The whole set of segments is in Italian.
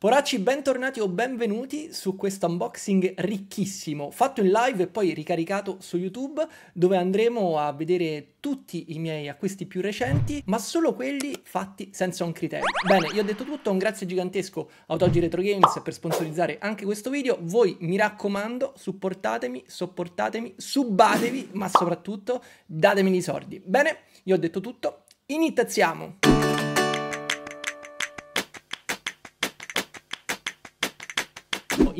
Poracci, bentornati o benvenuti su questo unboxing ricchissimo, fatto in live e poi ricaricato su YouTube, dove andremo a vedere tutti i miei acquisti più recenti, ma solo quelli fatti senza un criterio. Bene, io ho detto tutto, un grazie gigantesco a Autogi Retro Games per sponsorizzare anche questo video. Voi, mi raccomando, supportatemi, sopportatemi, subatevi, ma soprattutto datemi i soldi. Bene, io ho detto tutto, iniziamo!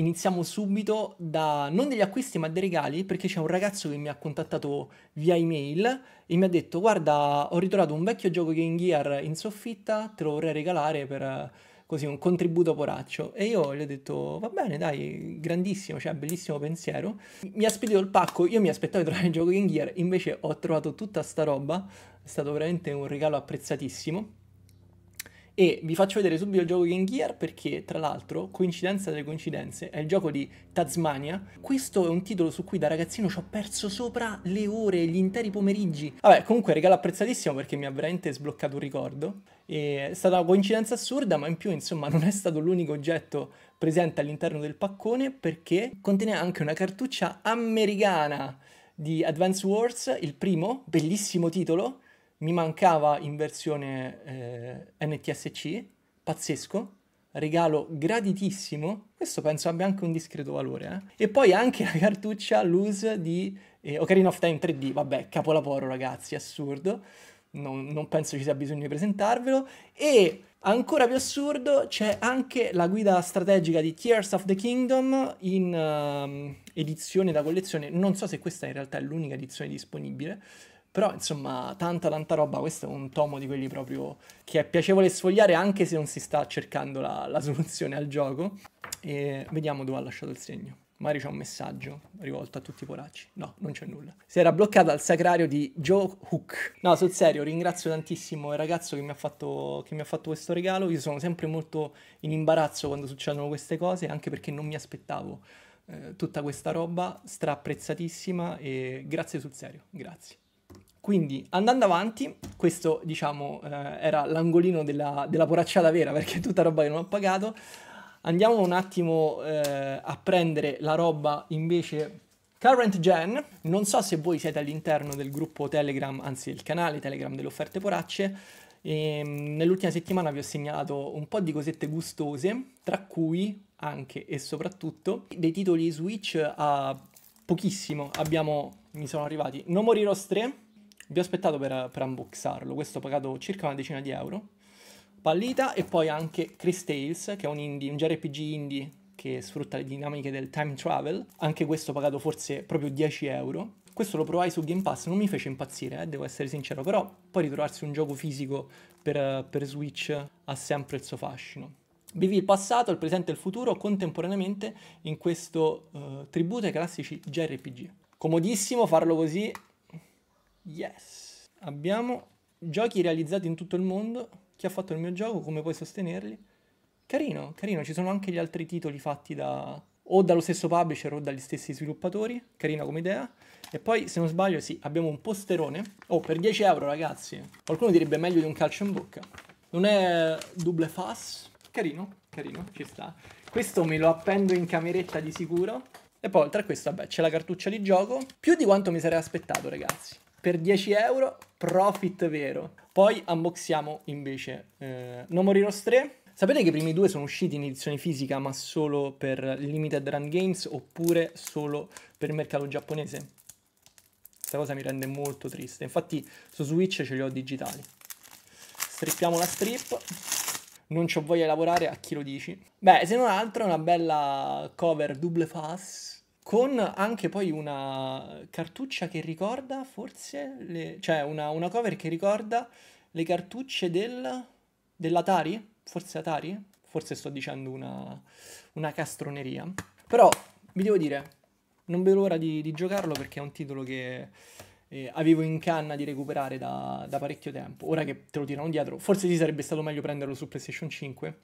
iniziamo subito da non degli acquisti ma dei regali perché c'è un ragazzo che mi ha contattato via email e mi ha detto guarda ho ritrovato un vecchio gioco Game Gear in soffitta, te lo vorrei regalare per così un contributo poraccio e io gli ho detto va bene dai grandissimo cioè bellissimo pensiero mi ha spedito il pacco io mi aspettavo di trovare il gioco Game Gear invece ho trovato tutta sta roba è stato veramente un regalo apprezzatissimo e vi faccio vedere subito il gioco Game Gear perché, tra l'altro, coincidenza delle coincidenze, è il gioco di Tasmania. Questo è un titolo su cui da ragazzino ci ho perso sopra le ore, gli interi pomeriggi. Vabbè, comunque regalo apprezzatissimo perché mi ha veramente sbloccato un ricordo. E è stata una coincidenza assurda, ma in più, insomma, non è stato l'unico oggetto presente all'interno del paccone perché contiene anche una cartuccia americana di Advance Wars, il primo, bellissimo titolo, mi mancava in versione eh, NTSC, pazzesco, regalo graditissimo, questo penso abbia anche un discreto valore, eh? e poi anche la cartuccia loose di eh, Ocarina of Time 3D, vabbè, capolavoro ragazzi, assurdo, non, non penso ci sia bisogno di presentarvelo, e Ancora più assurdo c'è anche la guida strategica di Tears of the Kingdom in uh, edizione da collezione, non so se questa in realtà è l'unica edizione disponibile, però, insomma, tanta tanta roba, questo è un tomo di quelli proprio che è piacevole sfogliare anche se non si sta cercando la, la soluzione al gioco. E vediamo dove ha lasciato il segno. Mari c'è un messaggio rivolto a tutti i poracci. No, non c'è nulla. Si era bloccata al sacrario di Joe Hook. No, sul serio, ringrazio tantissimo il ragazzo che mi, fatto, che mi ha fatto, questo regalo. Io sono sempre molto in imbarazzo quando succedono queste cose, anche perché non mi aspettavo eh, tutta questa roba, stra apprezzatissima e grazie sul serio, grazie. Quindi andando avanti, questo diciamo eh, era l'angolino della, della poracciata vera perché è tutta roba che non ho pagato. Andiamo un attimo eh, a prendere la roba invece current gen. Non so se voi siete all'interno del gruppo Telegram, anzi il canale Telegram delle offerte poracce. Ehm, nell'ultima settimana vi ho segnalato un po' di cosette gustose, tra cui anche e soprattutto dei titoli Switch a pochissimo. Abbiamo, mi sono arrivati No More 3 vi ho aspettato per, per unboxarlo, questo ho pagato circa una decina di euro. Pallita e poi anche Chris Tales, che è un, indie, un JRPG indie che sfrutta le dinamiche del time travel. Anche questo ho pagato forse proprio 10 euro. Questo lo provai su Game Pass, non mi fece impazzire, eh, devo essere sincero, però poi ritrovarsi un gioco fisico per, per Switch ha sempre il suo fascino. Vivi il passato, il presente e il futuro contemporaneamente in questo uh, eh, tributo ai classici JRPG. Comodissimo farlo così Yes. Abbiamo giochi realizzati in tutto il mondo. Chi ha fatto il mio gioco, come puoi sostenerli? Carino, carino. Ci sono anche gli altri titoli fatti da, o dallo stesso publisher o dagli stessi sviluppatori, carina come idea. E poi, se non sbaglio, sì, abbiamo un posterone. Oh, per 10 euro, ragazzi. Qualcuno direbbe meglio di un calcio in bocca. Non è double fast. Carino, carino, ci sta. Questo me lo appendo in cameretta di sicuro. E poi, oltre a questo, vabbè, c'è la cartuccia di gioco. Più di quanto mi sarei aspettato, ragazzi per 10 euro, profit vero. Poi unboxiamo invece eh, No More Heroes 3. Sapete che i primi due sono usciti in edizione fisica ma solo per Limited Run Games oppure solo per il mercato giapponese? Questa cosa mi rende molto triste. Infatti su Switch ce li ho digitali. Strippiamo la strip non ci ho voglia di lavorare, a chi lo dici? Beh, se non altro è una bella cover double face con anche poi una cartuccia che ricorda forse, le... cioè una, una, cover che ricorda le cartucce del... dell'Atari, forse Atari, forse sto dicendo una, una castroneria, però vi devo dire, non vedo l'ora di, di giocarlo perché è un titolo che eh, avevo in canna di recuperare da, da, parecchio tempo, ora che te lo tirano dietro, forse ti sarebbe stato meglio prenderlo su PlayStation 5,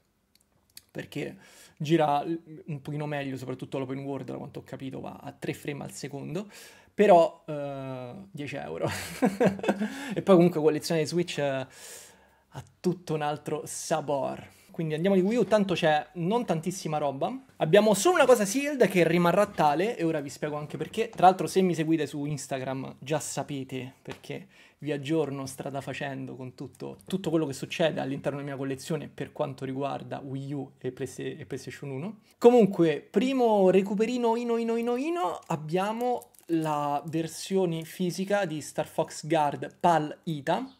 perché gira un pochino meglio, soprattutto l'open world, da quanto ho capito, va a 3 frame al secondo, però uh, eh, 10 euro. e poi comunque collezione di Switch uh, ha tutto un altro sabor. Quindi andiamo di Wii U, tanto c'è non tantissima roba. Abbiamo solo una cosa sealed che rimarrà tale e ora vi spiego anche perché. Tra l'altro se mi seguite su Instagram già sapete perché vi aggiorno strada facendo con tutto, tutto quello che succede all'interno della mia collezione per quanto riguarda Wii U e, PS- e PlayStation 1. Comunque, primo recuperino ino ino ino ino, abbiamo la versione fisica di Star Fox Guard PAL ITA,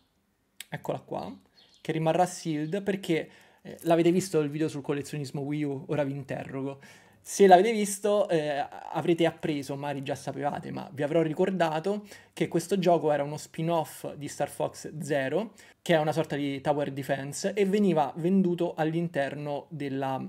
eccola qua, che rimarrà sealed perché eh, l'avete visto il video sul collezionismo Wii U? Ora vi interrogo. Se l'avete visto eh, avrete appreso, magari già sapevate, ma vi avrò ricordato che questo gioco era uno spin-off di Star Fox Zero, che è una sorta di tower defense, e veniva venduto all'interno della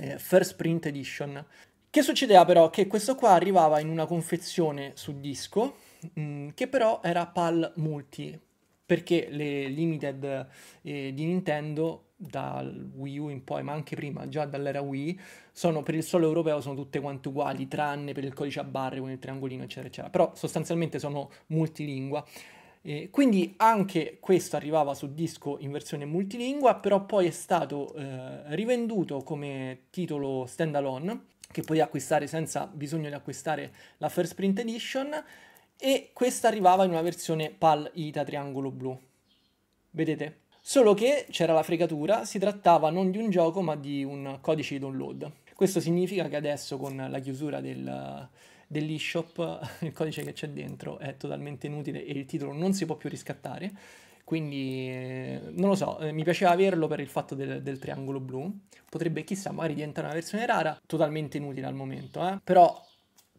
eh, First Print Edition. Che succedeva però? Che questo qua arrivava in una confezione su disco, mh, mm, che però era PAL multi, perché le limited eh, di Nintendo dal Wii U in poi, ma anche prima, già dall'era Wii, sono per il solo europeo sono tutte quante uguali, tranne per il codice a barre con il triangolino, eccetera, eccetera. Però sostanzialmente sono multilingua. Eh, quindi anche questo arrivava su disco in versione multilingua, però poi è stato eh, rivenduto come titolo standalone, che puoi acquistare senza bisogno di acquistare la First Print Edition e questa arrivava in una versione PAL ITA triangolo blu. Vedete? Solo che c'era la fregatura, si trattava non di un gioco ma di un codice di download. Questo significa che adesso con la chiusura del, dell'eShop il codice che c'è dentro è totalmente inutile e il titolo non si può più riscattare. Quindi eh, non lo so, eh, mi piaceva averlo per il fatto del, del triangolo blu. Potrebbe chissà, magari diventare una versione rara, totalmente inutile al momento, eh? però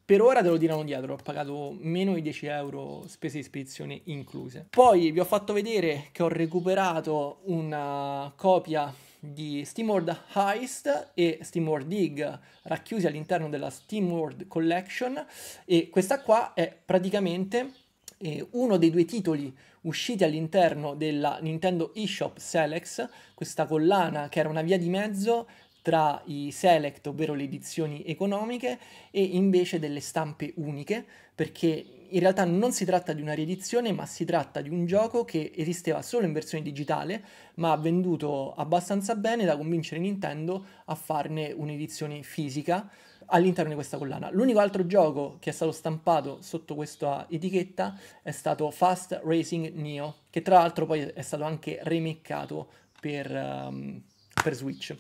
per ora te lo tirano dietro, ho pagato meno di 10 euro spese di spedizione incluse. Poi vi ho fatto vedere che ho recuperato una copia di SteamWorld Heist e SteamWorld Dig racchiusi all'interno della SteamWorld Collection e questa qua è praticamente eh, uno dei due titoli usciti all'interno della Nintendo eShop Selex, questa collana che era una via di mezzo tra i select, ovvero le edizioni economiche, e invece delle stampe uniche, perché in realtà non si tratta di una riedizione, ma si tratta di un gioco che esisteva solo in versione digitale, ma ha venduto abbastanza bene da convincere Nintendo a farne un'edizione fisica all'interno di questa collana. L'unico altro gioco che è stato stampato sotto questa etichetta è stato Fast Racing Neo, che tra l'altro poi è stato anche remeccato per, um, per Switch.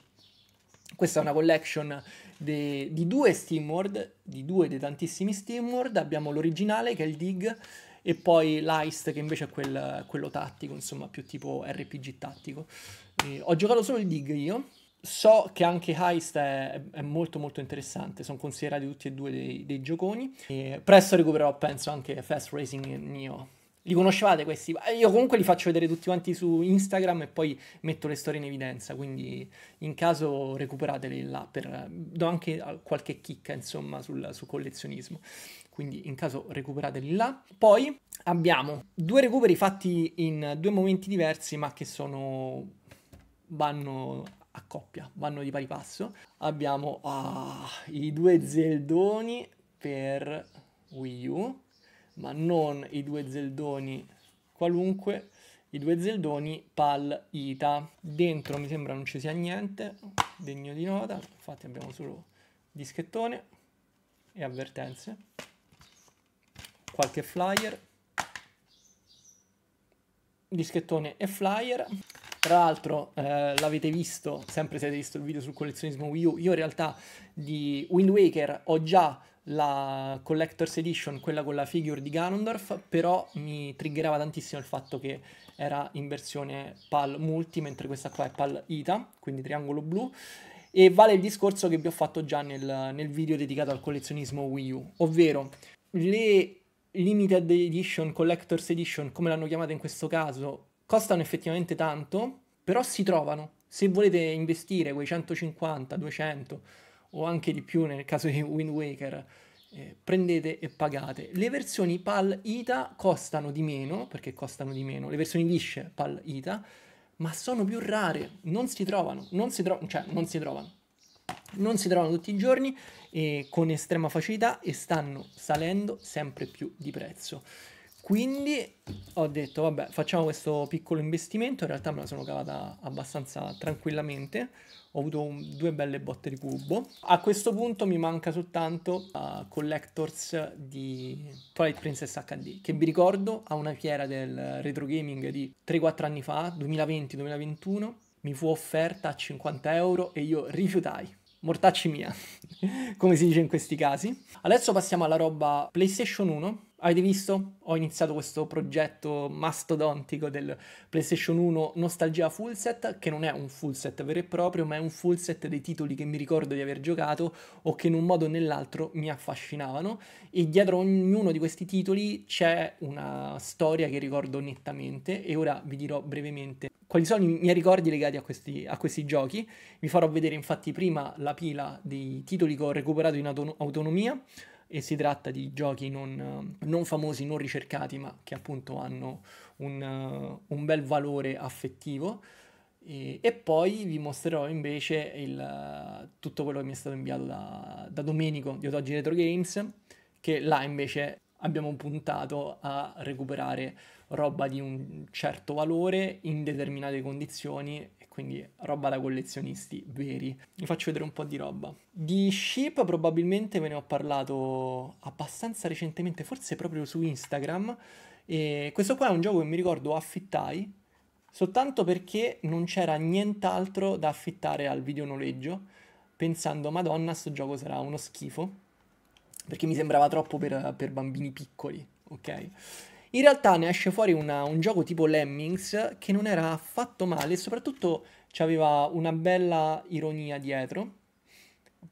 Questa è una collection de, di due Steamward, di due dei tantissimi Steamward, abbiamo l'originale che è il Dig e poi l'Iced che invece è quel, quello tattico, insomma più tipo RPG tattico. E ho giocato solo il Dig io, so che anche Heist è, è, molto molto interessante, sono considerati tutti e due dei, dei gioconi. E presto recupererò penso anche Fast Racing Neo. Li conoscevate questi? Io comunque li faccio vedere tutti quanti su Instagram e poi metto le storie in evidenza, quindi in caso recuperateli là, per... do anche ah, qualche chicca insomma sul, sul collezionismo quindi in caso recuperateli là. Poi abbiamo due recuperi fatti in due momenti diversi, ma che sono vanno a coppia, vanno di pari passo. Abbiamo ah, i due zeldoni per Wii U ma non i due zeldoni qualunque, i due zeldoni pal ita. Dentro mi sembra non ci sia niente, degno di nota, infatti abbiamo solo dischettone e avvertenze, qualche flyer, dischettone e flyer. Tra l'altro eh, l'avete visto, sempre se avete visto il video sul collezionismo Wii U, io in realtà di Wind Waker ho già la Collector's Edition, quella con la figure di Ganondorf, però mi triggerava tantissimo il fatto che era in versione PAL multi, mentre questa qua è PAL ITA, quindi triangolo blu, e vale il discorso che vi ho fatto già nel, nel video dedicato al collezionismo Wii U, ovvero le limited edition, collector's edition, come l'hanno chiamata in questo caso, costano effettivamente tanto, però si trovano. Se volete investire quei 150, 200, o anche di più nel caso di Wind Waker, eh, prendete e pagate. Le versioni PAL ITA costano di meno, perché costano di meno, le versioni lisce PAL ITA, ma sono più rare, non si trovano, non si trovano, cioè non si trovano. Non si trovano tutti i giorni e con estrema facilità e stanno salendo sempre più di prezzo. Quindi ho detto, vabbè, facciamo questo piccolo investimento, in realtà me la sono cavata abbastanza tranquillamente, ho avuto un, due belle botte di cubo. A questo punto mi manca soltanto uh, Collectors di Twilight Princess HD, che vi ricordo a una fiera del retro gaming di 3-4 anni fa, 2020-2021, mi fu offerta a 50 euro e io rifiutai. Mortacci mia, come si dice in questi casi. Adesso passiamo alla roba PlayStation 1, Avete visto? Ho iniziato questo progetto mastodontico del PlayStation 1 Nostalgia Full Set, che non è un full set vero e proprio, ma è un full set dei titoli che mi ricordo di aver giocato o che in un modo o nell'altro mi affascinavano. E dietro ognuno di questi titoli c'è una storia che ricordo nettamente e ora vi dirò brevemente quali sono i miei ricordi legati a questi, a questi giochi. Vi farò vedere infatti prima la pila dei titoli che ho recuperato in autonomia e si tratta di giochi non, eh, non famosi, non ricercati, ma che appunto hanno un, eh, un bel valore affettivo. E, e, poi vi mostrerò invece il, eh, tutto quello che mi è stato inviato da, da Domenico di Otoggi Retro Games, che là invece abbiamo puntato a recuperare roba di un certo valore in determinate condizioni quindi roba da collezionisti veri. Vi faccio vedere un po' di roba. Di Sheep probabilmente ve ne ho parlato abbastanza recentemente, forse proprio su Instagram. E questo qua è un gioco che mi ricordo affittai soltanto perché non c'era nient'altro da affittare al videonoleggio, pensando Madonna, sto gioco sarà uno schifo, perché mi sembrava troppo per, per bambini piccoli, ok? In realtà ne esce fuori una, un gioco tipo Lemmings che non era affatto male e soprattutto aveva una bella ironia dietro.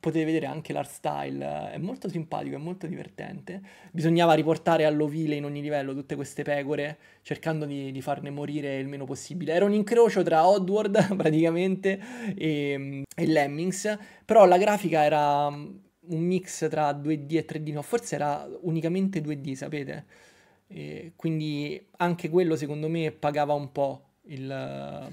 Potete vedere anche l'art style, è molto simpatico, è molto divertente. Bisognava riportare all'ovile in ogni livello tutte queste pecore, cercando di, di farne morire il meno possibile. Era un incrocio tra Oddward praticamente e, e Lemmings, però la grafica era un mix tra 2D e 3D, no, forse era unicamente 2D, sapete? E quindi anche quello secondo me pagava un po' il,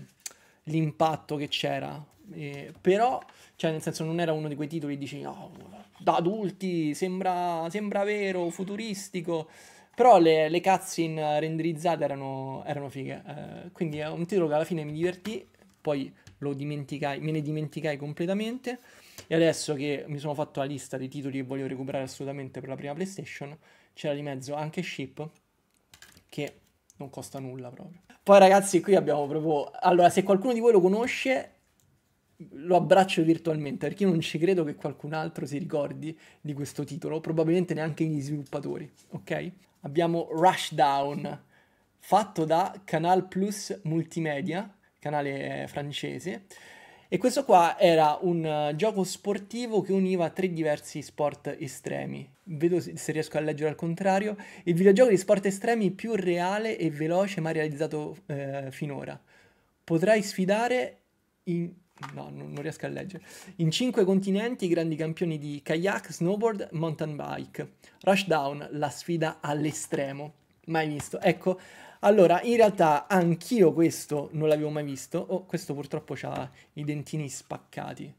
l'impatto che c'era. E, però, cioè, nel senso, non era uno di quei titoli che dici, no, da adulti, sembra, sembra vero, futuristico. Però le, le cutscene renderizzate erano, erano fighe. Eh, quindi è un titolo che alla fine mi divertì, poi lo dimenticai, me ne dimenticai completamente. E adesso che mi sono fatto la lista dei titoli che voglio recuperare assolutamente per la prima PlayStation, c'era di mezzo anche Ship, che non costa nulla proprio. Poi ragazzi, qui abbiamo proprio... Allora, se qualcuno di voi lo conosce, lo abbraccio virtualmente, perché io non ci credo che qualcun altro si ricordi di questo titolo, probabilmente neanche gli sviluppatori, ok? Abbiamo Rushdown, fatto da Canal Plus Multimedia, canale francese, e questo qua era un eh, gioco sportivo che univa tre diversi sport estremi. Vedo se riesco a leggere al contrario. Il videogioco di sport estremi più reale e veloce mai realizzato eh, finora. Potrai sfidare in... No, non riesco a leggere. In cinque continenti i grandi campioni di kayak, snowboard, mountain bike. Rushdown, la sfida all'estremo. Mai visto. Ecco, allora, in realtà anch'io questo non l'avevo mai visto. Oh, questo purtroppo ha i dentini spaccati.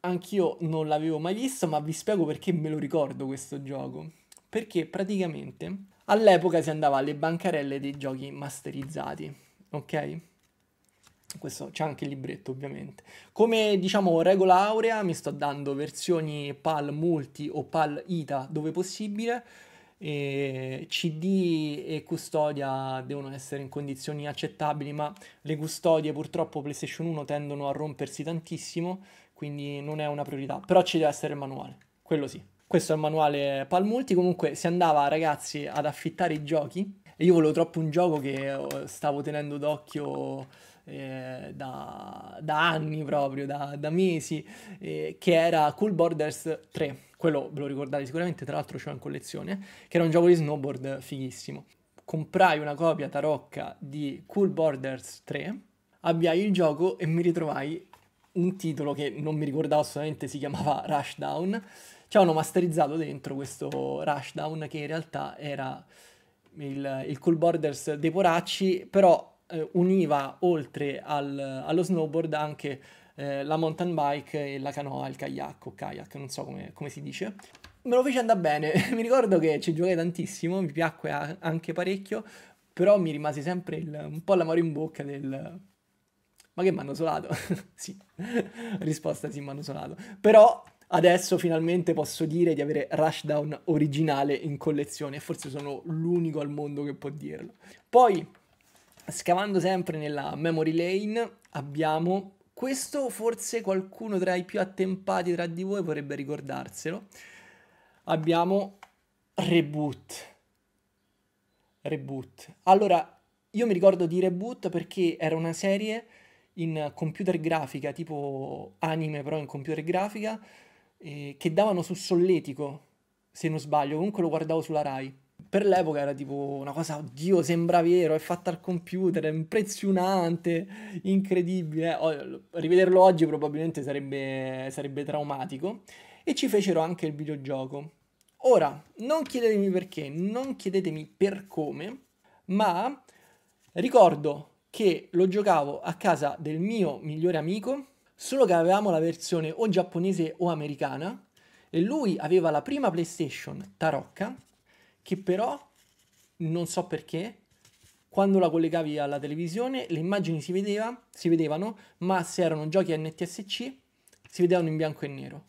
Anch'io non l'avevo mai visto, ma vi spiego perché me lo ricordo questo gioco. Perché praticamente all'epoca si andava alle bancarelle dei giochi masterizzati, ok? Questo c'è anche il libretto ovviamente. Come diciamo regola aurea mi sto dando versioni PAL multi o PAL ITA dove possibile e CD e custodia devono essere in condizioni accettabili, ma le custodie purtroppo PlayStation 1 tendono a rompersi tantissimo, quindi non è una priorità, però ci deve essere il manuale, quello sì. Questo è il manuale Palmulti, comunque si andava ragazzi ad affittare i giochi e io volevo troppo un gioco che oh, stavo tenendo d'occhio eh, da, da, anni proprio, da, da mesi, eh, che era Cool Borders 3 quello ve lo ricordate sicuramente, tra l'altro c'è in collezione, che era un gioco di snowboard fighissimo. Comprai una copia tarocca di Cool Borders 3, avviai il gioco e mi ritrovai un titolo che non mi ricordavo assolutamente, si chiamava Rushdown. hanno masterizzato dentro questo Rushdown che in realtà era il, il Cool Borders dei poracci, però eh, univa oltre al, allo snowboard anche eh, la mountain bike e la canoa, il kayak o kayak, non so come, come si dice. Me lo fece andare bene, mi ricordo che ci giocai tantissimo, mi piacque anche parecchio, però mi rimase sempre il, un po' l'amore in bocca del... Ma che mi hanno solato? sì, risposta sì, mi hanno solato. Però Adesso finalmente posso dire di avere Rushdown originale in collezione e forse sono l'unico al mondo che può dirlo. Poi, scavando sempre nella memory lane, abbiamo questo forse qualcuno tra i più attempati tra di voi vorrebbe ricordarselo. Abbiamo reboot. Reboot. Allora, io mi ricordo di reboot perché era una serie in computer grafica, tipo anime però in computer grafica, eh, che davano su Solletico, se non sbaglio, comunque lo guardavo sulla RAI per l'epoca era tipo una cosa, oddio, sembra vero, è fatta al computer, è impressionante, incredibile. Oh, rivederlo oggi probabilmente sarebbe, sarebbe traumatico. E ci fecero anche il videogioco. Ora, non chiedetemi perché, non chiedetemi per come, ma ricordo che lo giocavo a casa del mio migliore amico, solo che avevamo la versione o giapponese o americana, e lui aveva la prima PlayStation tarocca che però, non so perché, quando la collegavi alla televisione le immagini si, vedeva, si vedevano, ma se erano giochi NTSC si vedevano in bianco e nero.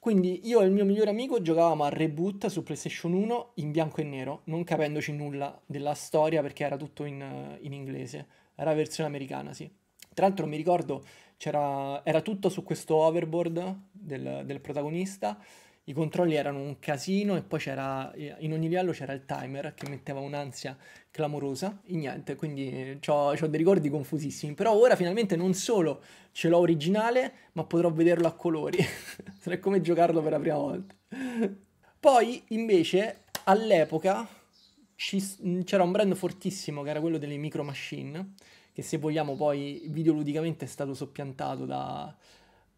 Quindi io e il mio migliore amico giocavamo a Reboot su PlayStation 1 in bianco e nero, non capendoci nulla della storia perché era tutto in, in inglese, era versione americana, sì. Tra l'altro mi ricordo, era tutto su questo overboard del, del protagonista, i controlli erano un casino e poi c'era eh, in ogni livello c'era il timer che metteva un'ansia clamorosa e niente, quindi eh, ho dei ricordi confusissimi, però ora finalmente non solo ce l'ho originale, ma potrò vederlo a colori, sarà come giocarlo per la prima volta. Poi invece all'epoca c'era un brand fortissimo che era quello delle micro machine, che se vogliamo poi videoludicamente è stato soppiantato da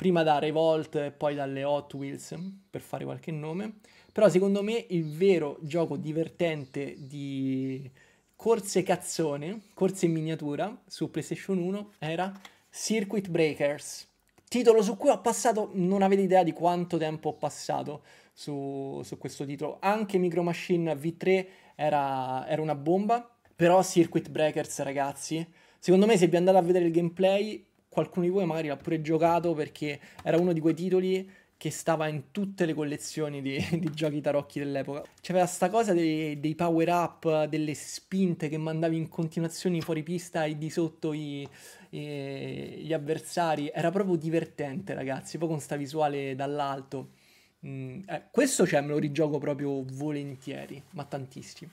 prima da Revolt e poi dalle Hot Wheels, per fare qualche nome. Però secondo me il vero gioco divertente di corse cazzone, corse in miniatura su PlayStation 1 era Circuit Breakers. Titolo su cui ho passato, non avete idea di quanto tempo ho passato su, su questo titolo. Anche Micro Machine V3 era, era una bomba, però Circuit Breakers ragazzi, secondo me se vi andate a vedere il gameplay qualcuno di voi magari l'ha pure giocato perché era uno di quei titoli che stava in tutte le collezioni di, di giochi tarocchi dell'epoca. C'era sta cosa dei, dei, power up, delle spinte che mandavi in continuazione fuori pista e di sotto i, i, gli avversari. Era proprio divertente, ragazzi. Poi con sta visuale dall'alto. Mm, eh, questo cioè, me lo rigioco proprio volentieri, ma tantissimo.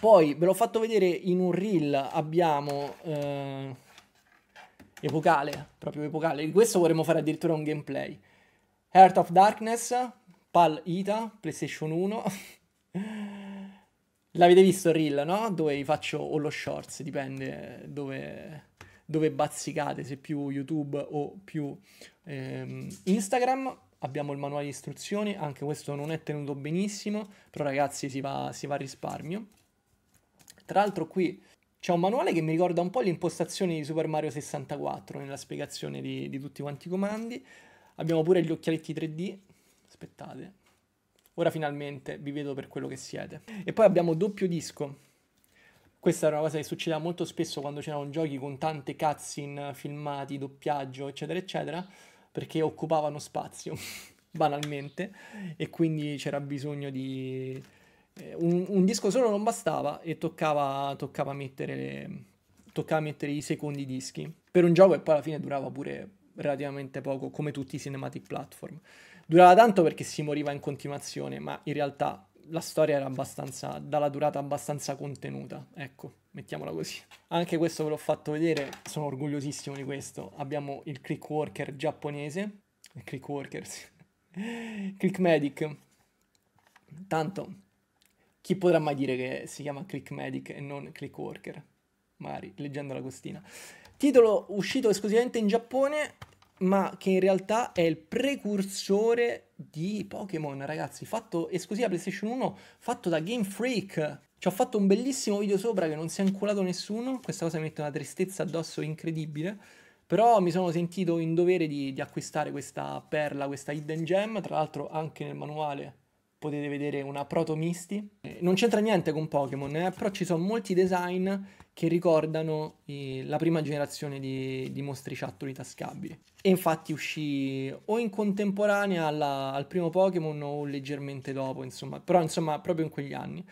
Poi ve l'ho fatto vedere in un reel. Abbiamo. Eh epocale, proprio epocale. In questo vorremmo fare addirittura un gameplay. Heart of Darkness, PAL Ita, PlayStation 1. L'avete visto il reel, no? Dove faccio o lo shorts, dipende dove, dove bazzicate, se più YouTube o più ehm, Instagram. Abbiamo il manuale di istruzioni, anche questo non è tenuto benissimo, però ragazzi si va, si va a risparmio. Tra l'altro qui c'è un manuale che mi ricorda un po' le impostazioni di Super Mario 64 nella spiegazione di, di tutti quanti i comandi. Abbiamo pure gli occhialetti 3D. Aspettate. Ora finalmente vi vedo per quello che siete. E poi abbiamo doppio disco. Questa era una cosa che succedeva molto spesso quando c'erano giochi con tante cutscene, filmati, doppiaggio, eccetera, eccetera, perché occupavano spazio, banalmente, e quindi c'era bisogno di eh, un, un, disco solo non bastava e toccava, toccava, mettere le, toccava mettere i secondi dischi per un gioco che poi alla fine durava pure relativamente poco, come tutti i cinematic platform. Durava tanto perché si moriva in continuazione, ma in realtà la storia era abbastanza, dalla durata abbastanza contenuta, ecco, mettiamola così. Anche questo ve l'ho fatto vedere, sono orgogliosissimo di questo. Abbiamo il Click Worker giapponese, il Click Workers, Click Medic. Tanto chi potrà mai dire che si chiama Click Medic e non Click Worker? Magari leggendo costina. Titolo uscito esclusivamente in Giappone, ma che in realtà è il precursore di Pokémon, ragazzi, fatto esclusiva PlayStation 1, fatto da Game Freak. Ci ho fatto un bellissimo video sopra che non si è inculato nessuno, questa cosa mi mette una tristezza addosso incredibile, però mi sono sentito in dovere di, di acquistare questa perla, questa hidden gem, tra l'altro anche nel manuale potete vedere una Proto Misty. Eh, non c'entra niente con Pokémon, eh, però ci sono molti design che ricordano eh, la prima generazione di, di ciattoli tascabili. E infatti uscì o in contemporanea alla, al primo Pokémon o leggermente dopo, insomma, però insomma proprio in quegli anni.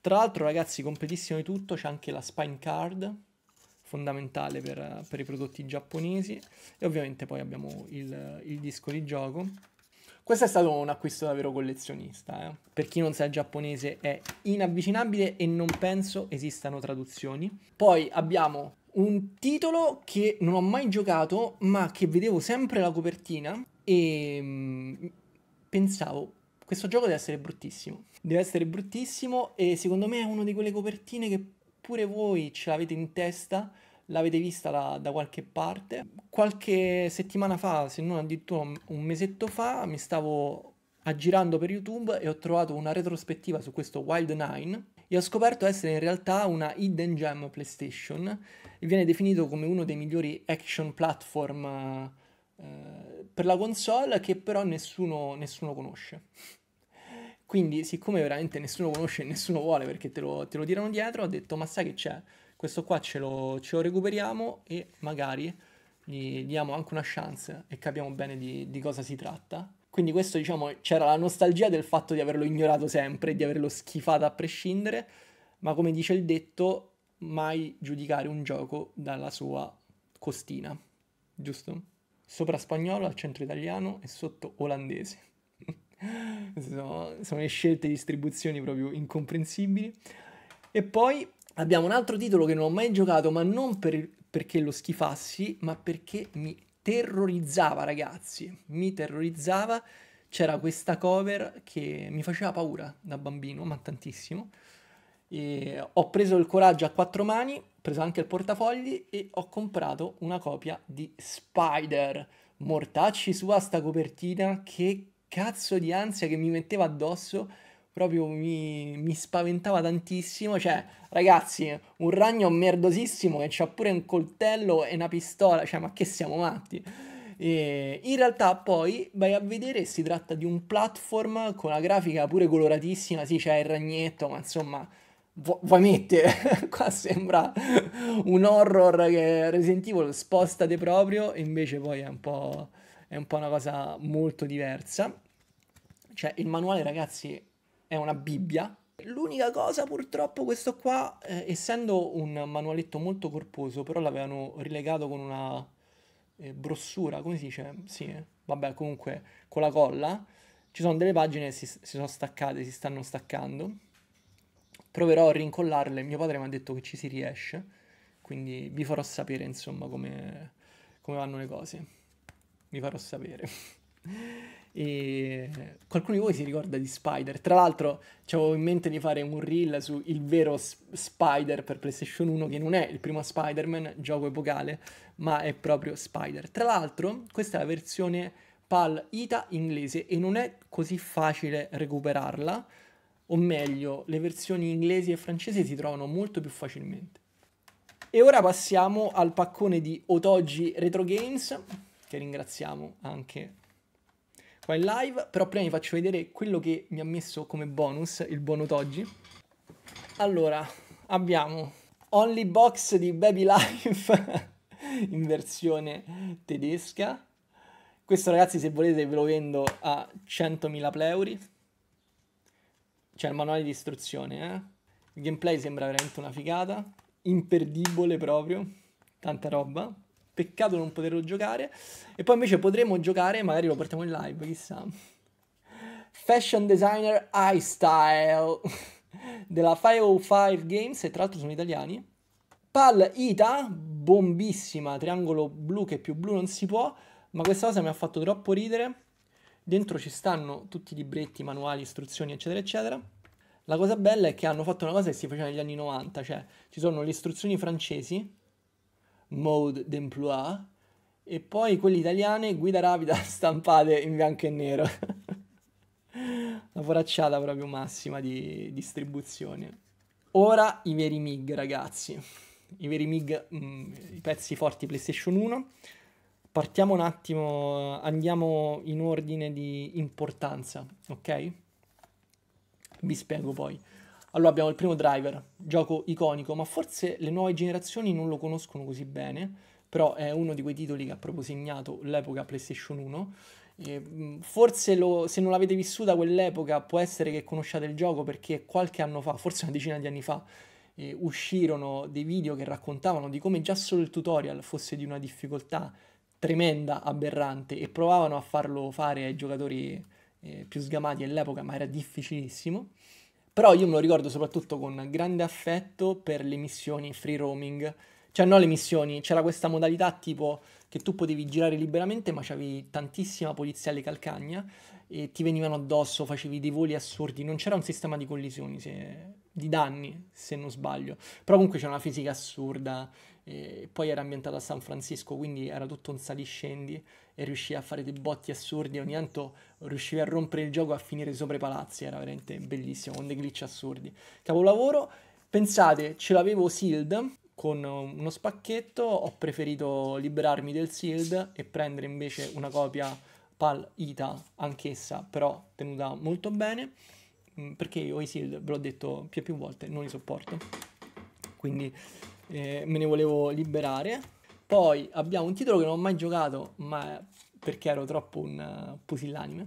Tra l'altro ragazzi, completissimo di tutto, c'è anche la Spine Card, fondamentale per, per i prodotti giapponesi, e ovviamente poi abbiamo il, il disco di gioco questo è stato un acquisto davvero collezionista. Eh. Per chi non sa il giapponese è inavvicinabile e non penso esistano traduzioni. Poi abbiamo un titolo che non ho mai giocato, ma che vedevo sempre la copertina e mm, pensavo. Questo gioco deve essere bruttissimo. Deve essere bruttissimo e secondo me è una di quelle copertine che pure voi ce l'avete in testa l'avete vista da, da qualche parte. Qualche settimana fa, se non addirittura un mesetto fa, mi stavo aggirando per YouTube e ho trovato una retrospettiva su questo Wild 9 e ho scoperto essere in realtà una hidden gem PlayStation e viene definito come uno dei migliori action platform eh, per la console che però nessuno, nessuno, conosce. Quindi siccome veramente nessuno conosce e nessuno vuole perché te lo, te lo tirano dietro, ho detto ma sai che c'è? Questo qua ce lo, ce lo recuperiamo e magari gli diamo anche una chance e capiamo bene di, di cosa si tratta. Quindi questo, diciamo, c'era la nostalgia del fatto di averlo ignorato sempre, di averlo schifato a prescindere, ma come dice il detto, mai giudicare un gioco dalla sua costina, giusto? Sopra spagnolo, al centro italiano e sotto olandese. sono, sono le scelte e distribuzioni proprio incomprensibili. E poi Abbiamo un altro titolo che non ho mai giocato, ma non per, perché lo schifassi, ma perché mi terrorizzava, ragazzi. Mi terrorizzava. C'era questa cover che mi faceva paura da bambino, ma tantissimo. E ho preso il coraggio a quattro mani, ho preso anche il portafogli e ho comprato una copia di Spider. Mortacci sua sta copertina, che cazzo di ansia che mi metteva addosso proprio mi, mi, spaventava tantissimo. Cioè, ragazzi, un ragno merdosissimo che c'ha pure un coltello e una pistola. Cioè, ma che siamo matti? E in realtà poi vai a vedere si tratta di un platform con la grafica pure coloratissima, sì c'è il ragnetto, ma insomma vu- vuoi mettere, qua sembra un horror che Resident Evil spostate proprio, e invece poi è un po', è un po una cosa molto diversa. Cioè il manuale ragazzi è una Bibbia. L'unica cosa purtroppo questo qua, eh, essendo un manualetto molto corposo, però l'avevano rilegato con una eh, brossura, come si dice? Sì, eh. vabbè comunque con la colla. Ci sono delle pagine che si, si sono staccate, si stanno staccando. Proverò a rincollarle, mio padre mi ha detto che ci si riesce, quindi vi farò sapere insomma come, come vanno le cose. Vi farò sapere. E qualcuno di voi si ricorda di Spider? Tra l'altro, avevo in mente di fare un reel su il vero sp- Spider per PlayStation 1, che non è il primo Spider-Man, gioco epocale, ma è proprio Spider. Tra l'altro, questa è la versione PAL ITA inglese e non è così facile recuperarla, o meglio, le versioni inglesi e francesi si trovano molto più facilmente. E ora passiamo al paccone di Otogi Retro Games, che ringraziamo anche qua in live, però prima vi faccio vedere quello che mi ha messo come bonus, il bonus oggi. Allora, abbiamo Only Box di Baby Life in versione tedesca. Questo ragazzi se volete ve lo vendo a 100.000 pleuri. C'è il manuale di istruzione, eh? Il gameplay sembra veramente una figata, imperdibile proprio, tanta roba peccato non poterlo giocare. E poi invece potremo giocare, magari lo portiamo in live, chissà. Fashion Designer Eye Style della 505 Games, e tra l'altro sono italiani. Pal Ita, bombissima, triangolo blu che più blu non si può, ma questa cosa mi ha fatto troppo ridere. Dentro ci stanno tutti i libretti, manuali, istruzioni, eccetera, eccetera. La cosa bella è che hanno fatto una cosa che si faceva negli anni 90, cioè ci sono le istruzioni francesi mode d'emploi e poi quelle italiane guida rapida stampate in bianco e nero. La foracciata proprio massima di distribuzione. Ora i veri MIG ragazzi, i veri MIG, mh, mm, i pezzi forti PlayStation 1. Partiamo un attimo, andiamo in ordine di importanza, ok? Vi spiego poi. Allora abbiamo il primo driver, gioco iconico, ma forse le nuove generazioni non lo conoscono così bene, però è uno di quei titoli che ha proprio segnato l'epoca PlayStation 1. E mm, forse lo, se non l'avete vissuta quell'epoca può essere che conosciate il gioco perché qualche anno fa, forse una decina di anni fa, eh, uscirono dei video che raccontavano di come già solo il tutorial fosse di una difficoltà tremenda, aberrante e provavano a farlo fare ai giocatori eh, più sgamati all'epoca, ma era difficilissimo. Però io me lo ricordo soprattutto con grande affetto per le missioni free roaming. Cioè, no, le missioni, c'era questa modalità tipo che tu potevi girare liberamente, ma c'avevi tantissima polizia alle calcagna e ti venivano addosso, facevi dei voli assurdi. Non c'era un sistema di collisioni, se... di danni, se non sbaglio. Però comunque c'era una fisica assurda. E poi era ambientato a San Francisco, quindi era tutto un saliscendi e riusciva a fare dei botti assurdi. Ogni tanto riusciva a rompere il gioco e a finire sopra i palazzi. Era veramente bellissimo, con dei glitch assurdi. Capolavoro. Pensate, ce l'avevo sealed con uno spacchetto. Ho preferito liberarmi del sealed e prendere invece una copia PAL ITA, anch'essa però tenuta molto bene. Mm, perché io i sealed, ve l'ho detto più e più volte, non li sopporto. Quindi eh, me ne volevo liberare poi abbiamo un titolo che non ho mai giocato, ma perché ero troppo un eh, pusillanime.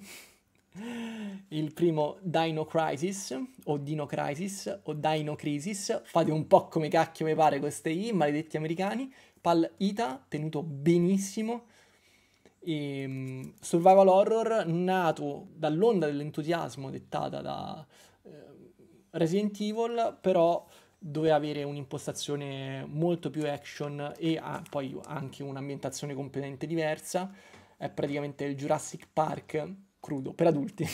Il primo Dino Crisis o Dino Crisis o Dino Crisis, fate un po' come cacchio vi pare queste I, maledetti americani. Pal Ita, tenuto benissimo. E, ehm, survival horror nato dall'onda dell'entusiasmo dettata da eh, Resident Evil, però doveva avere un'impostazione molto più action e ha ah, poi anche un'ambientazione completamente diversa. È praticamente il Jurassic Park crudo per adulti.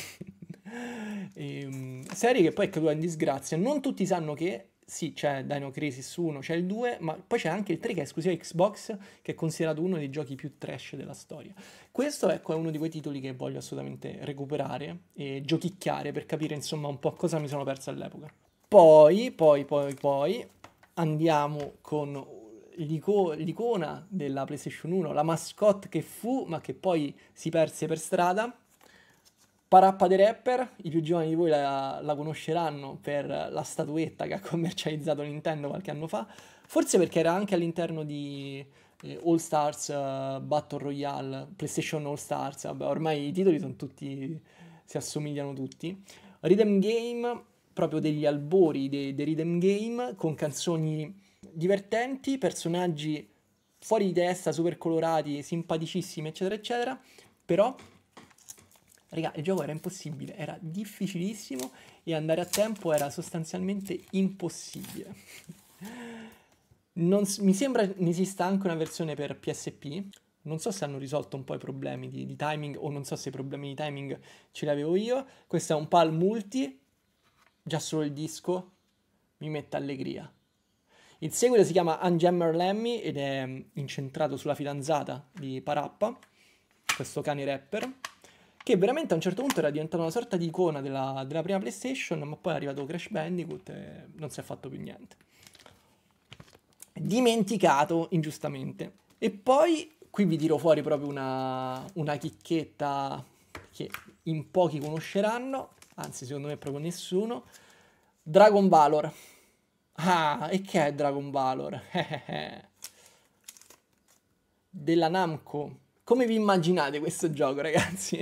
e, ehm, serie che poi è caduta in disgrazia. Non tutti sanno che sì, c'è Dino Crisis 1, c'è il 2, ma poi c'è anche il 3 che è esclusivo Xbox, che è considerato uno dei giochi più trash della storia. Questo ecco, è uno di quei titoli che voglio assolutamente recuperare e giochicchiare per capire insomma un po' cosa mi sono perso all'epoca. Poi, poi, poi, poi andiamo con l'icona della PlayStation 1, la mascotte che fu, ma che poi si perse per strada. Parappa the Rapper, i più giovani di voi la, la, conosceranno per la statuetta che ha commercializzato Nintendo qualche anno fa, forse perché era anche all'interno di eh, All Stars uh, Battle Royale, PlayStation All Stars, vabbè ormai i titoli sono tutti, si assomigliano tutti. Rhythm Game, proprio degli albori dei, dei rhythm game con canzoni divertenti, personaggi fuori di testa, super colorati, simpaticissimi, eccetera, eccetera. Però, raga, il gioco era impossibile, era difficilissimo e andare a tempo era sostanzialmente impossibile. Non, mi sembra ne esista anche una versione per PSP. Non so se hanno risolto un po' i problemi di, di timing o non so se i problemi di timing ce li avevo io. Questo è un PAL multi già solo il disco mi mette allegria. Il seguito si chiama Unjammer Lemmy ed è mm, incentrato sulla fidanzata di Parappa, questo cane rapper, che veramente a un certo punto era diventato una sorta di icona della, della prima PlayStation, ma poi è arrivato Crash Bandicoot e non si è fatto più niente. Dimenticato ingiustamente. E poi qui vi tiro fuori proprio una, una chicchetta che in pochi conosceranno, anzi secondo me proprio nessuno, Dragon Valor. Ah, e che è Dragon Valor? Della Namco. Come vi immaginate questo gioco, ragazzi?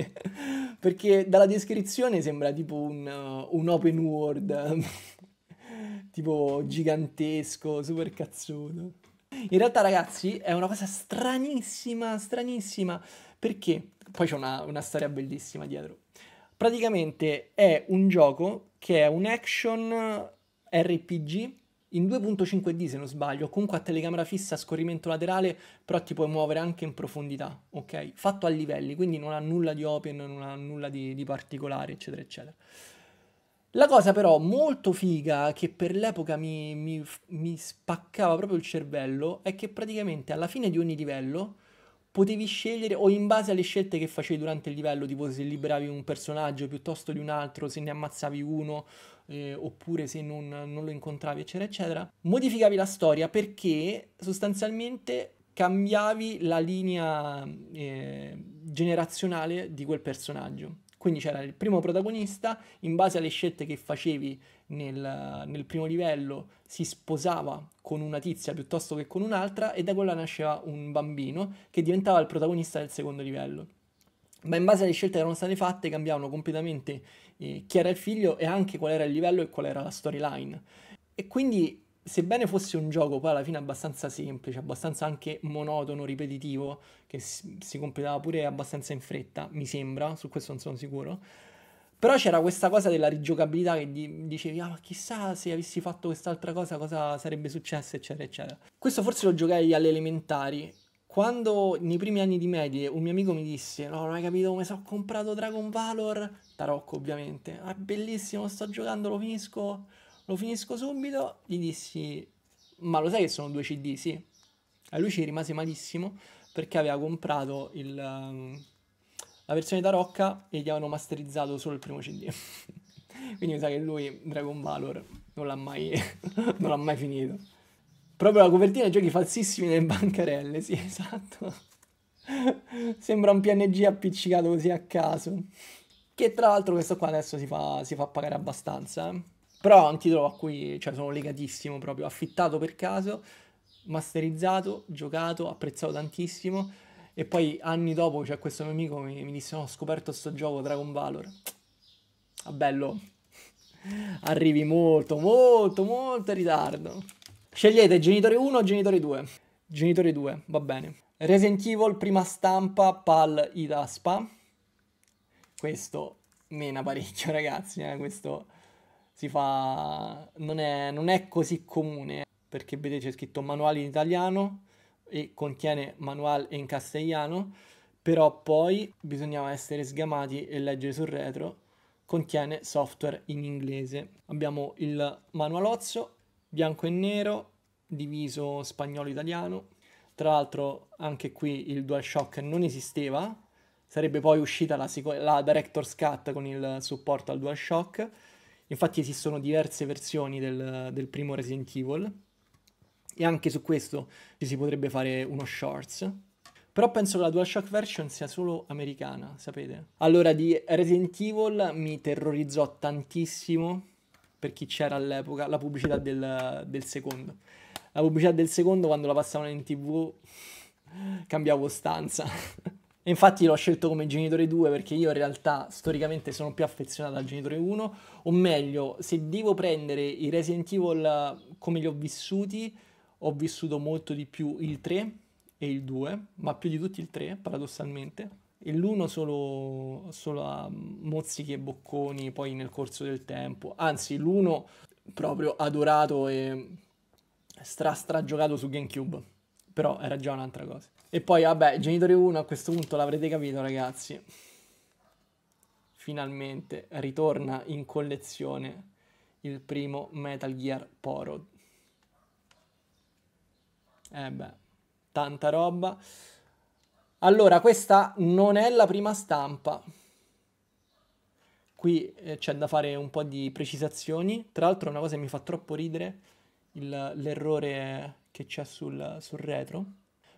Perché dalla descrizione sembra tipo un, uh, un open world, tipo gigantesco, super cazzuto. In realtà, ragazzi, è una cosa stranissima, stranissima, perché poi c'è una, una storia bellissima dietro praticamente è un gioco che è un action RPG in 2.5D se non sbaglio, comunque a telecamera fissa, scorrimento laterale, però ti puoi muovere anche in profondità, ok? Fatto a livelli, quindi non ha nulla di open, non ha nulla di, di particolare, eccetera, eccetera. La cosa però molto figa che per l'epoca mi, mi, mi spaccava proprio il cervello è che praticamente alla fine di ogni livello potevi scegliere o in base alle scelte che facevi durante il livello, tipo se liberavi un personaggio piuttosto di un altro, se ne ammazzavi uno eh, oppure se non, non lo incontravi, eccetera, eccetera, modificavi la storia perché sostanzialmente cambiavi la linea eh, generazionale di quel personaggio. Quindi c'era il primo protagonista, in base alle scelte che facevi nel, nel primo livello si sposava con una tizia piuttosto che con un'altra e da quella nasceva un bambino che diventava il protagonista del secondo livello ma in base alle scelte che erano state fatte cambiavano completamente eh, chi era il figlio e anche qual era il livello e qual era la storyline. E quindi, sebbene fosse un gioco poi alla fine abbastanza semplice, abbastanza anche monotono, ripetitivo, che si, si completava pure abbastanza in fretta, mi sembra, su questo non sono sicuro, però c'era questa cosa della rigiocabilità che dicevi, ah, ma chissà se avessi fatto quest'altra cosa, cosa sarebbe successo, eccetera, eccetera. Questo forse lo giocai alle elementari. Quando nei primi anni di medie un mio amico mi disse, no, non hai capito come sono comprato Dragon Valor, tarocco ovviamente, ma ah, bellissimo, sto giocando, lo finisco, lo finisco subito, gli dissi, ma lo sai che sono due CD, sì. E lui ci rimase malissimo perché aveva comprato il... Um, la versione da Rocca e gli avevano masterizzato solo il primo CD. Quindi mi sa che lui Dragon Valor non l'ha mai, non l'ha mai finito. Proprio la copertina dei giochi falsissimi nelle bancarelle, sì, esatto. Sembra un PNG appiccicato così a caso. Che tra l'altro questo qua adesso si fa, si fa pagare abbastanza. Eh. Però è un titolo a cui cioè, sono legatissimo proprio, affittato per caso, masterizzato, giocato, apprezzato tantissimo e poi anni dopo, cioè, questo mio amico mi, mi disse: No, ho scoperto questo gioco Dragon Valor. Ah, bello. Arrivi molto, molto, molto in ritardo. Scegliete genitore 1 o genitore 2? Genitore 2, va bene. Resident Evil, prima stampa, PAL Ida Spa. Questo mena parecchio, ragazzi. Eh? Questo si fa. Non è, non è così comune. Perché vedete c'è scritto manuale in italiano e contiene manual in castellano, però poi bisognava essere sgamati e leggere sul retro, contiene software in inglese. Abbiamo il manualozzo, bianco e nero, diviso spagnolo-italiano. Tra l'altro anche qui il DualShock non esisteva, sarebbe poi uscita la, la Director's Cut con il supporto al DualShock. Infatti esistono diverse versioni del, del primo Resident Evil e anche su questo ci si potrebbe fare uno shorts. Però penso che la DualShock version sia solo americana, sapete? Allora, di Resident Evil mi terrorizzò tantissimo, per chi c'era all'epoca, la pubblicità del, del secondo. La pubblicità del secondo, quando la passavano in tv, cambiavo stanza. Infatti l'ho scelto come genitore 2 perché io in realtà storicamente sono più affezionato al genitore 1, o meglio, se devo prendere i Resident Evil come li ho vissuti, ho vissuto molto di più il 3 e il 2, ma più di tutti il 3 paradossalmente. E l'1 solo, solo a mozzichi e bocconi poi nel corso del tempo. Anzi, l'1 proprio adorato e stra stragiocato su GameCube. Però era già un'altra cosa. E poi, vabbè, Genitore 1 a questo punto l'avrete capito, ragazzi. Finalmente ritorna in collezione il primo Metal Gear Porod. Eh beh, tanta roba. Allora, questa non è la prima stampa. Qui eh, c'è da fare un po' di precisazioni. Tra l'altro una cosa che mi fa troppo ridere, il, l'errore che c'è sul, sul retro.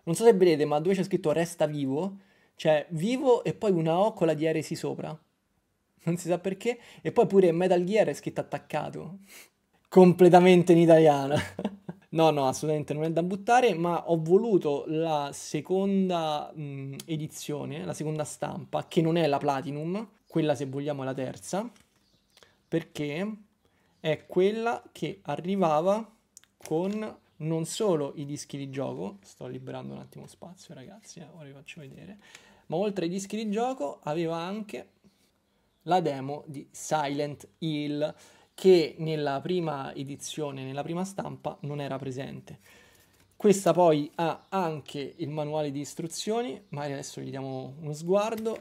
Non so se vedete, ma dove c'è scritto resta vivo, c'è vivo e poi una O con la diaresi sopra non si sa perché, e poi pure Metal Gear è scritto attaccato, completamente in italiano. No, no, assolutamente non è da buttare, ma ho voluto la seconda mh, edizione, la seconda stampa, che non è la Platinum, quella se vogliamo è la terza, perché è quella che arrivava con non solo i dischi di gioco, sto liberando un attimo spazio ragazzi, eh, ora vi faccio vedere, ma oltre ai dischi di gioco aveva anche la demo di Silent Hill che nella prima edizione, nella prima stampa, non era presente. Questa poi ha anche il manuale di istruzioni, magari adesso gli diamo uno sguardo,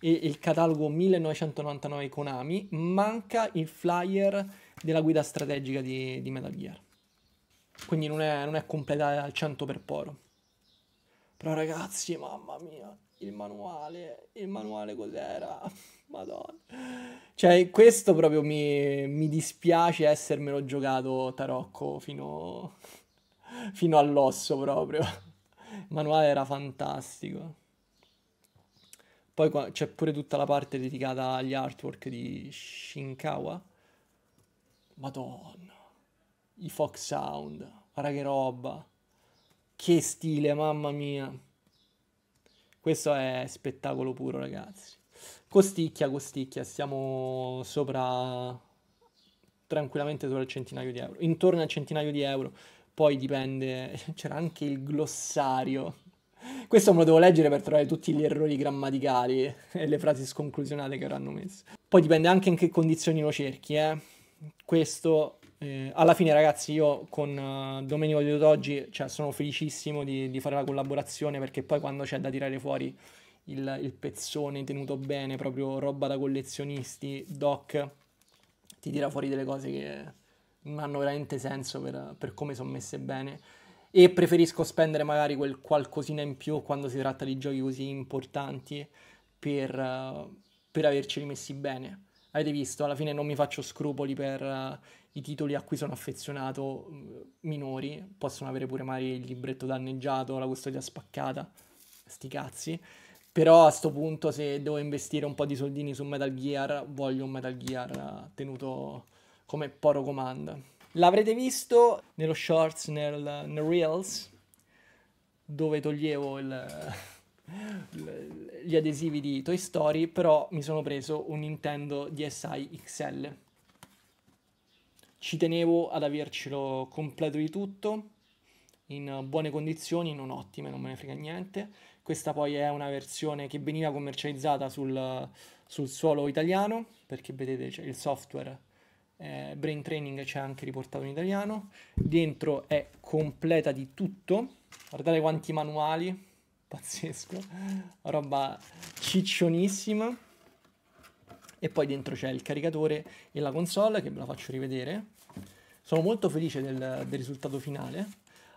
e il catalogo 1999 Konami, manca il flyer della guida strategica di, di Metal Gear. Quindi non è, non è completa al 100 per poro. Però ragazzi, mamma mia, il manuale, il manuale cos'era? Madonna. Cioè, questo proprio mi, mi dispiace essermelo giocato tarocco fino, fino all'osso proprio. Il manuale era fantastico. Poi c'è pure tutta la parte dedicata agli artwork di Shinkawa. Madonna. I Fox Sound. Guarda che roba. Che stile, mamma mia. Questo è spettacolo puro, ragazzi. Costicchia, costicchia, siamo sopra tranquillamente sopra il centinaio di euro, intorno al centinaio di euro, poi dipende, c'era anche il glossario. Questo me lo devo leggere per trovare tutti gli errori grammaticali e le frasi sconclusionate che avranno messo. Poi dipende anche in che condizioni lo cerchi, eh. Questo, eh, alla fine ragazzi, io con uh, Domenico di Toggi, cioè, sono felicissimo di, di fare la collaborazione perché poi quando c'è da tirare fuori il, il pezzone tenuto bene, proprio roba da collezionisti, doc, ti tira fuori delle cose che non hanno veramente senso per, per come sono messe bene e preferisco spendere magari quel qualcosina in più quando si tratta di giochi così importanti per, per averceli messi bene. Avete visto, alla fine non mi faccio scrupoli per eh, i titoli a cui sono affezionato mm, minori, possono avere pure magari il libretto danneggiato, la custodia spaccata, sti cazzi. Però a sto punto se devo investire un po' di soldini su Metal Gear, voglio un Metal Gear eh, tenuto come Poro comando. L'avrete visto nello shorts, nel, nel Reels, dove toglievo il, gli adesivi di Toy Story, però mi sono preso un Nintendo DSi XL. Ci tenevo ad avercelo completo di tutto, in buone condizioni, non ottime, non me ne frega niente questa poi è una versione che veniva commercializzata sul, sul suolo italiano, perché vedete c'è il software eh, Brain Training c'è anche riportato in italiano. Dentro è completa di tutto. Guardate quanti manuali, pazzesco, roba ciccionissima. E poi dentro c'è il caricatore e la console che ve la faccio rivedere. Sono molto felice del, del risultato finale.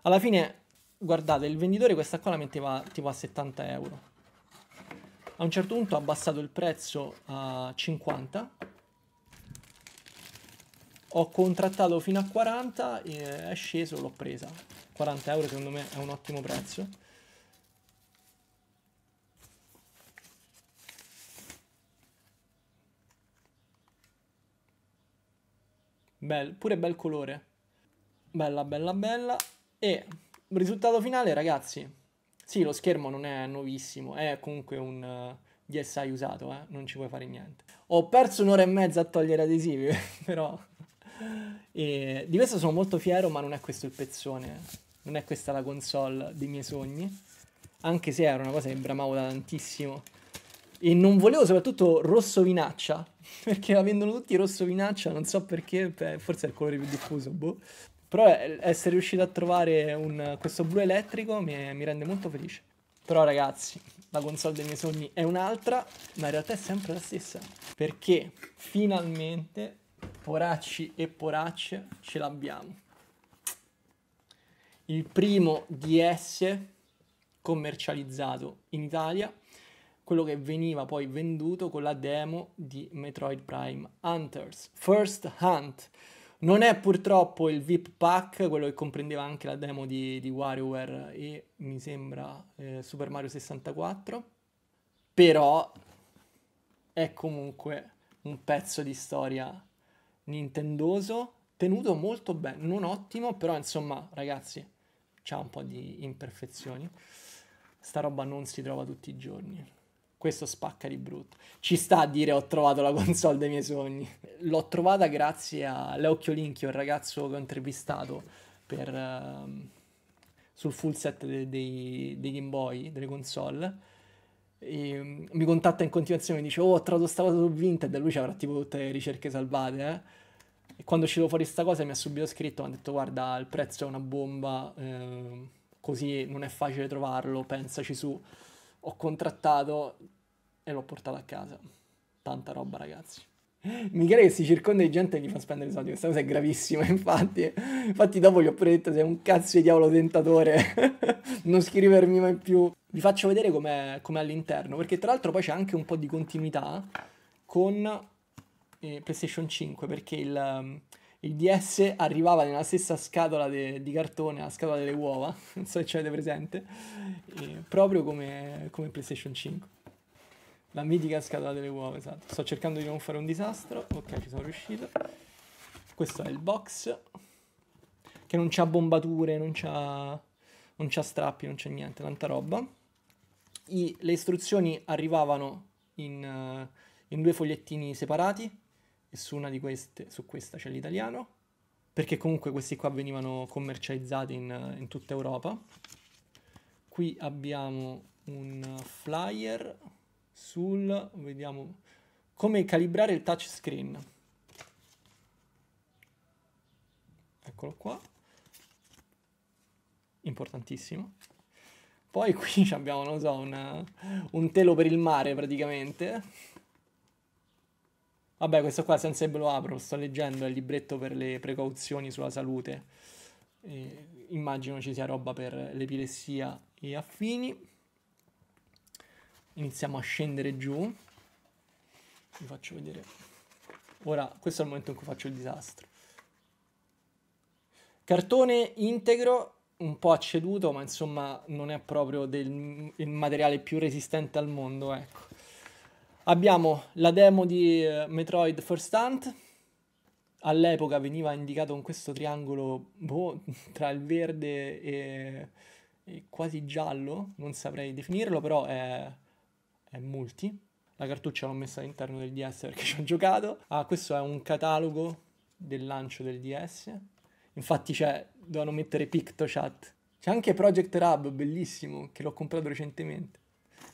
Alla fine guardate, il venditore questa qua la metteva tipo a 70 euro. A un certo punto ha abbassato il prezzo a 50. Ho contrattato fino a 40, è sceso, l'ho presa. 40 euro secondo me è un ottimo prezzo. Bel, pure bel colore. Bella, bella, bella. E Risultato finale, ragazzi. Sì, lo schermo non è nuovissimo, è comunque un eh, DSI usato, eh? non ci puoi fare niente. Ho perso un'ora e mezza a togliere adesivi, però... E di questo sono molto fiero, ma non è questo il pezzone, non è questa la console dei miei sogni. Anche se era una cosa che bramavo da tantissimo. E non volevo soprattutto rosso vinaccia, perché la vendono tutti rosso vinaccia, non so perché, beh, forse è il colore più diffuso, boh. Però eh, essere riuscito a trovare un, questo blu elettrico mi, mi rende molto felice. Però ragazzi, la console dei miei sogni è un'altra, ma in realtà è sempre la stessa. Perché finalmente, poracci e poracce, ce l'abbiamo. Il primo DS commercializzato in Italia, quello che veniva poi venduto con la demo di Metroid Prime Hunters. First Hunt non è purtroppo il VIP pack, quello che comprendeva anche la demo di, di WarioWare e mi sembra eh, Super Mario 64, però è comunque un pezzo di storia nintendoso, tenuto molto bene, non ottimo, però insomma ragazzi c'ha un po' di imperfezioni, sta roba non si trova tutti i giorni. Questo spacca di brutto. Ci sta a dire ho trovato la console dei miei sogni. L'ho trovata grazie a Leocchio Chiolinchio, il ragazzo che ho intervistato per, uh, sul full set dei, dei, dei Game Boy, delle console. E, um, mi contatta in continuazione e mi dice oh ho trovato sta cosa su Vinted e lui ci avrà tipo tutte le ricerche salvate eh? e quando è fuori sta cosa mi ha subito scritto mi ha detto guarda il prezzo è una bomba eh, così non è facile trovarlo pensaci su ho contrattato e l'ho portato a casa. Tanta roba, ragazzi. Michele che si circonda di gente e gli fa spendere soldi, questa cosa è gravissima, infatti. Infatti dopo gli ho pure detto sei un cazzo di diavolo tentatore, non scrivermi mai più. Vi faccio vedere com'è, com'è all'interno, perché tra l'altro poi c'è anche un po' di continuità con eh, PlayStation 5, perché il il DS arrivava nella stessa scatola de, di cartone, la scatola delle uova, non so se ci avete presente, eh, proprio come, come PlayStation 5. La mitica scatola delle uova, esatto. Sto cercando di non fare un disastro, ok ci sono riuscito. Questo è il box, che non c'ha bombature, non c'ha, non c'ha strappi, non c'è niente, tanta roba. I, le istruzioni arrivavano in, eh, in due fogliettini separati, e su una di queste, su questa c'è l'italiano, perché comunque questi qua venivano commercializzati in, in tutta Europa. Qui abbiamo un flyer sul, vediamo, come calibrare il touchscreen. Eccolo qua. Importantissimo. Poi qui abbiamo, non so, una, un telo per il mare praticamente Vabbè, questo qua senza ve lo apro, sto leggendo, è il libretto per le precauzioni sulla salute. E immagino ci sia roba per l'epilessia e affini. Iniziamo a scendere giù. Vi faccio vedere. Ora, questo è il momento in cui faccio il disastro. Cartone integro, un po' acceduto, ma insomma non è proprio del, il materiale più resistente al mondo, ecco. Abbiamo la demo di eh, Metroid First Hunt, all'epoca veniva indicato con questo triangolo boh, tra il verde e, e, quasi giallo, non saprei definirlo, però è, è multi. La cartuccia l'ho messa all'interno del DS perché ci ho giocato. Ah, questo è un catalogo del lancio del DS. Infatti c'è, cioè, dovevano mettere PictoChat. C'è anche Project Rub, bellissimo, che l'ho comprato recentemente.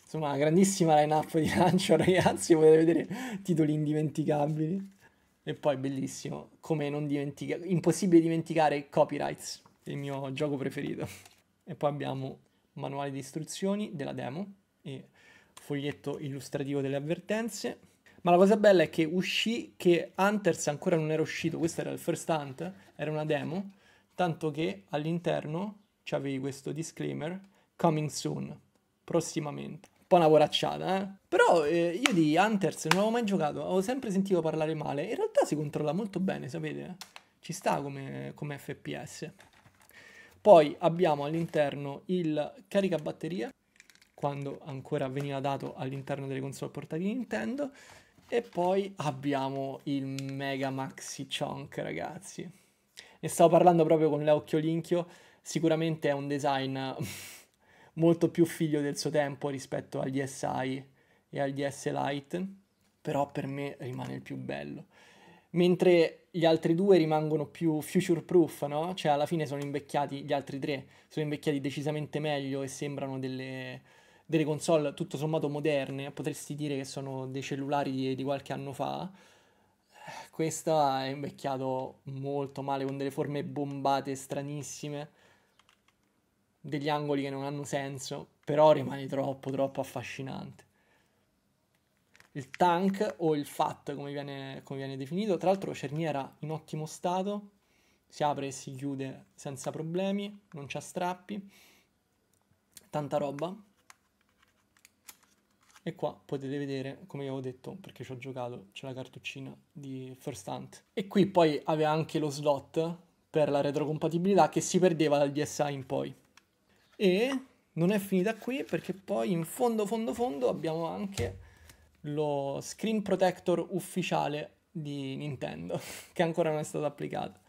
Insomma, una grandissima line-up di lancio, ragazzi, potete vedere titoli indimenticabili. E poi bellissimo, come non dimenticare, impossibile dimenticare Copyrights, il mio gioco preferito. E poi abbiamo manuale di istruzioni della demo e foglietto illustrativo delle avvertenze. Ma la cosa bella è che uscì che Hunters ancora non era uscito, questo era il first hunt, era una demo, tanto che all'interno c'avevi questo disclaimer coming soon prossimamente. Un po' una voracciata, eh? Però eh, io di Hunters non avevo mai giocato, avevo sempre sentito parlare male. In realtà si controlla molto bene, sapete? Ci sta come, come FPS. Poi abbiamo all'interno il caricabatteria, quando ancora veniva dato all'interno delle console portatili Nintendo. E poi abbiamo il Mega Maxi Chunk, ragazzi. Ne stavo parlando proprio con l'occhio linchio. Sicuramente è un design molto più figlio del suo tempo rispetto agli SI e agli S Lite, però per me rimane il più bello. Mentre gli altri due rimangono più future proof, no? Cioè alla fine sono invecchiati, gli altri tre sono invecchiati decisamente meglio e sembrano delle, delle console tutto sommato moderne, potresti dire che sono dei cellulari di, di qualche anno fa, questa è invecchiato molto male con delle forme bombate stranissime degli angoli che non hanno senso, però rimane troppo, troppo affascinante. Il tank o il fat, come viene, come viene definito, tra l'altro cerniera in ottimo stato, si apre e si chiude senza problemi, non c'ha strappi, tanta roba. E qua potete vedere, come vi avevo detto, perché ci ho giocato, c'è la cartuccina di First Hunt. E qui poi aveva anche lo slot per la retrocompatibilità che si perdeva dal DSI in poi. E non è finita qui perché poi in fondo, fondo, fondo abbiamo anche lo screen protector ufficiale di Nintendo che ancora non è stato applicato.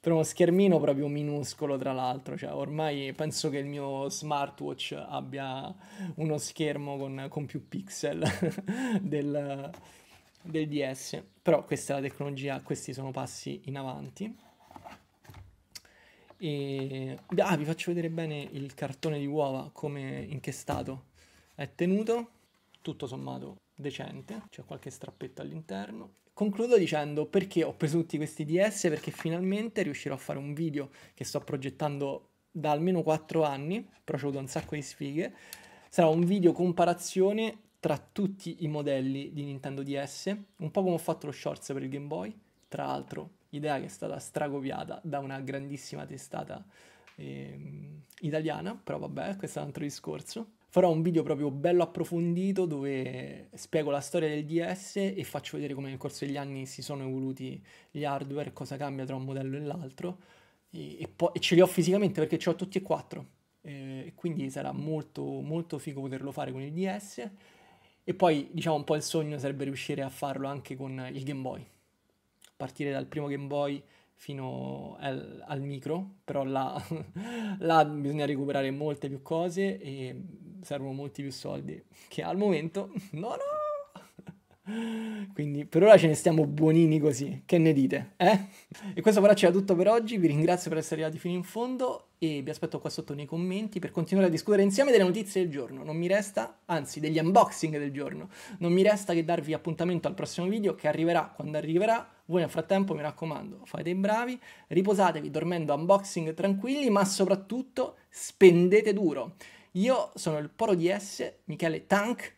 Per uno schermino proprio minuscolo, tra l'altro, cioè ormai penso che il mio smartwatch abbia uno schermo con, con più pixel del, del DS. Però questa è la tecnologia, questi sono passi in avanti. E... Ah, vi faccio vedere bene il cartone di uova, come, in che stato è tenuto. Tutto sommato decente, c'è qualche strappetto all'interno. Concludo dicendo perché ho preso tutti questi DS, perché finalmente riuscirò a fare un video che sto progettando da almeno 4 anni, però ci ho avuto un sacco di sfighe. Sarà un video comparazione tra tutti i modelli di Nintendo DS, un po' come ho fatto lo shorts per il Game Boy, tra l'altro idea che è stata stracopiata da una grandissima testata eh, italiana, però vabbè, questo è un altro discorso. Farò un video proprio bello approfondito dove spiego la storia del DS e faccio vedere come nel corso degli anni si sono evoluti gli hardware, cosa cambia tra un modello e l'altro. E, e, poi, e ce li ho fisicamente perché ce li ho tutti e quattro. Eh, e quindi sarà molto, molto figo poterlo fare con il DS. E poi, diciamo, un po' il sogno sarebbe riuscire a farlo anche con il Game Boy partire dal primo Game Boy fino al, al micro, però là, là, bisogna recuperare molte più cose e servono molti più soldi che al momento no no Quindi per ora ce ne stiamo buonini così, che ne dite? Eh? E questo però c'era tutto per oggi, vi ringrazio per essere arrivati fino in fondo e vi aspetto qua sotto nei commenti per continuare a discutere insieme delle notizie del giorno. Non mi resta, anzi degli unboxing del giorno, non mi resta che darvi appuntamento al prossimo video che arriverà quando arriverà voi nel frattempo, mi raccomando, fate i bravi, riposatevi dormendo unboxing tranquilli, ma soprattutto spendete duro. Io sono il Poro DS, Michele Tank,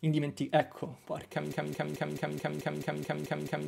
Indimenticabile. Ecco, porca mica, mica, mica, mica, mica, mica, mica, mica, mica, mica,